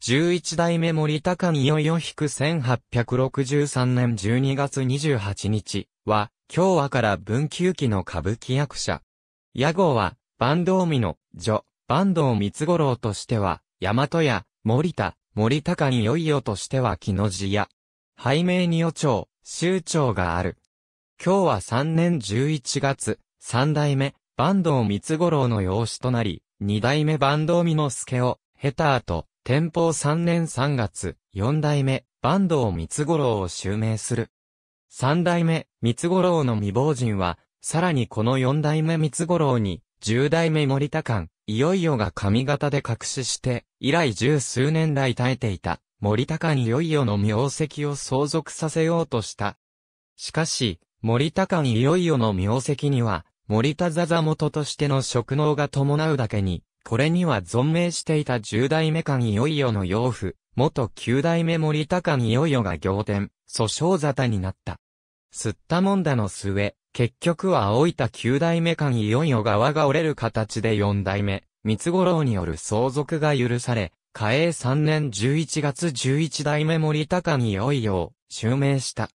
11代目森高によいよ引く1863年12月28日は、今日はから文久期の歌舞伎役者。屋号は、坂東美の、女、坂東三五郎としては、大和屋、森田、森高によいよとしては木の字屋。拝名に予長、州長がある。今日は3年11月、3代目、坂東三五郎の養子となり、2代目坂東美之助を、ヘターと、天保3年3月、4代目、坂東三五郎を襲名する。3代目、三五郎の未亡人は、さらにこの4代目三五郎に、10代目森田館、いよいよが上方で隠しして、以来十数年来耐えていた、森田館いよいよの名跡を相続させようとした。しかし、森田館いよいよの名跡には、森田座座元としての職能が伴うだけに、これには存命していた十代目いよいよの養父、元九代目森高によいよが仰天、訴訟沙汰になった。吸ったもんだの末、結局は老いた九代目間いよいよ側が折れる形で四代目、三五郎による相続が許され、嘉永三年十一月十一代目森高によいよを襲名した。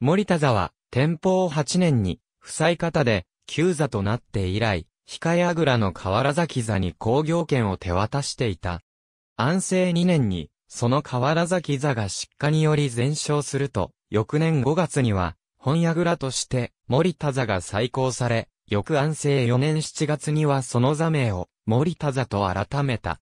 森田座は、天保八年に、不採方で、旧座となって以来、控えあぐらの河原崎座に工業権を手渡していた。安政2年に、その河原崎座が失火により全焼すると、翌年5月には、本屋蔵として、森田座が再興され、翌安政4年7月にはその座名を、森田座と改めた。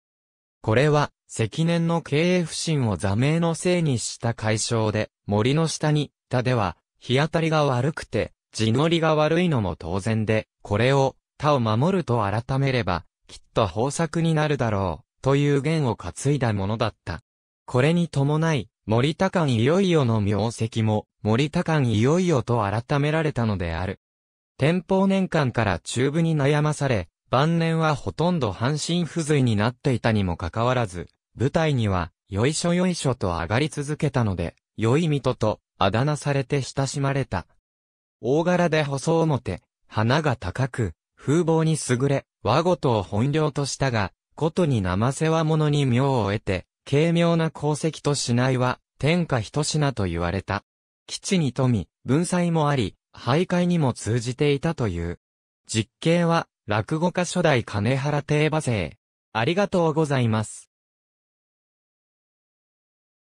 これは、積年の経営不振を座名のせいにした解消で、森の下に、田では、日当たりが悪くて、地のりが悪いのも当然で、これを、他を守ると改めれば、きっと豊作になるだろう、という言を担いだものだった。これに伴い、森高いよいよの名跡も、森高いよいよと改められたのである。天保年間から中部に悩まされ、晩年はほとんど半身不随になっていたにもかかわらず、舞台には、よいしょよいしょと上がり続けたので、よいみとと、あだ名されて親しまれた。大柄で細表、花が高く、風貌に優れ、和事を本領としたが、ことに生世話者に妙を得て、軽妙な功績としないは、天下一品と言われた。基地に富み、文才もあり、徘徊にも通じていたという。実刑は、落語家初代金原定馬生。ありがとうございます。